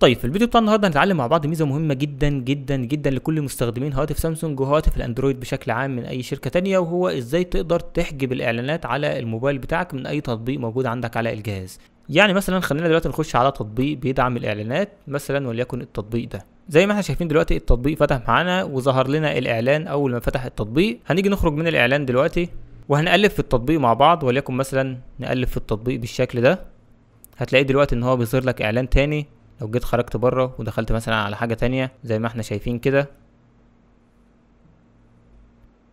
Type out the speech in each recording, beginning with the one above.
طيب في الفيديو بتاع النهارده هنتعلم مع بعض ميزه مهمه جدا جدا جدا لكل مستخدمين هواتف سامسونج وهواتف الاندرويد بشكل عام من اي شركه تانية وهو ازاي تقدر تحجب الاعلانات على الموبايل بتاعك من اي تطبيق موجود عندك على الجهاز يعني مثلا خلينا دلوقتي نخش على تطبيق بيدعم الاعلانات مثلا وليكن التطبيق ده زي ما احنا شايفين دلوقتي التطبيق فتح معانا وظهر لنا الاعلان اول ما فتح التطبيق هنيجي نخرج من الاعلان دلوقتي وهنقلب في التطبيق مع بعض وليكن مثلا نقلب في التطبيق بالشكل ده هتلاقيه دلوقتي ان هو بيظهر لك اعلان تاني لو جيت خرجت بره ودخلت مثلا على حاجة تانية زي ما احنا شايفين كده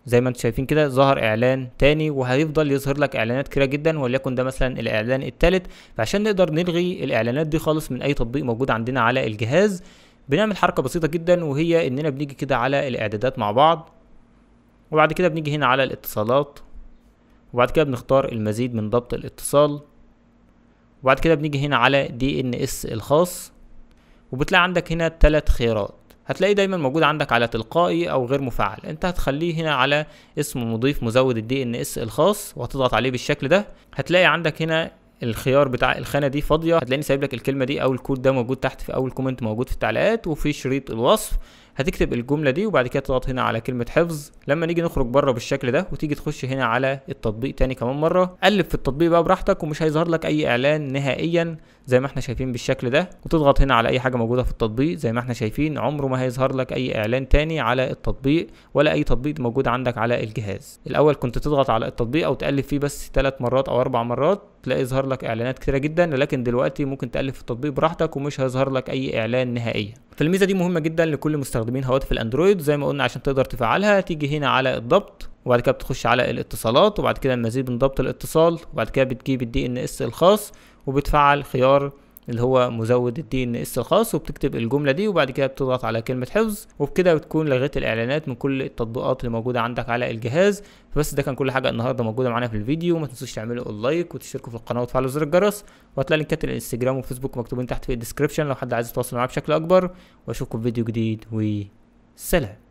زي ما انتم شايفين كده ظهر اعلان تاني وهيفضل يظهر لك اعلانات كتيره جدا وليكن ده مثلا الاعلان التالت فعشان نقدر نلغي الاعلانات دي خالص من اي تطبيق موجود عندنا على الجهاز بنعمل حركه بسيطه جدا وهي اننا بنيجي كده على الاعدادات مع بعض وبعد كده بنيجي هنا على الاتصالات وبعد كده بنختار المزيد من ضبط الاتصال وبعد كده بنيجي هنا على دي ان اس الخاص وبتلاقي عندك هنا ثلاث خيارات هتلاقيه دايما موجود عندك على تلقائي او غير مفعل انت هتخليه هنا على اسم مضيف مزود الدي ان اس الخاص وهتضغط عليه بالشكل ده هتلاقي عندك هنا الخيار بتاع الخانه دي فاضيه هتلاقيني سايب لك الكلمه دي او الكود ده موجود تحت في اول كومنت موجود في التعليقات وفي شريط الوصف هتكتب الجمله دي وبعد كده تضغط هنا على كلمه حفظ لما نيجي نخرج بره بالشكل ده وتيجي تخش هنا على التطبيق تاني كمان مره قلب في التطبيق بقى براحتك ومش هيظهر لك اي اعلان نهائيا زي ما احنا شايفين بالشكل ده وتضغط هنا على اي حاجه موجوده في التطبيق زي ما احنا شايفين عمره ما هيظهر لك اي اعلان تاني على التطبيق ولا اي تطبيق موجود عندك على الجهاز الاول كنت تضغط على التطبيق او تقلب فيه بس ثلاث مرات او اربع مرات تلاقي يظهر لك اعلانات كتيره جدا لكن دلوقتي ممكن تقلب في التطبيق براحتك ومش هيظهر لك اي اعلان نهائيا فالميزه دي مهمه جدا لكل مستخدمين هواتف الاندرويد زي ما قلنا عشان تقدر تفعلها تيجي هنا على الضبط وبعد كده بتخش على الاتصالات وبعد كده المزيد من ضبط الاتصال وبعد كده بتجيب الدي ان اس الخاص وبتفعل خيار اللي هو مزود الدي ان اس الخاص وبتكتب الجملة دي وبعد كده بتضغط على كلمة حفظ وبكده بتكون لغيت الاعلانات من كل التطبيقات اللي موجودة عندك على الجهاز بس ده كان كل حاجة النهاردة موجودة معانا في الفيديو ما تنسوش تعملوا اللايك وتشتركوا في القناة وتفعلوا زر الجرس وهتلاقي لينكات الانستجرام والفيسبوك مكتوبين تحت في الديسكريبشن لو حد عايز يتواصل معايا بشكل اكبر واشوفكم في فيديو جديد وسلام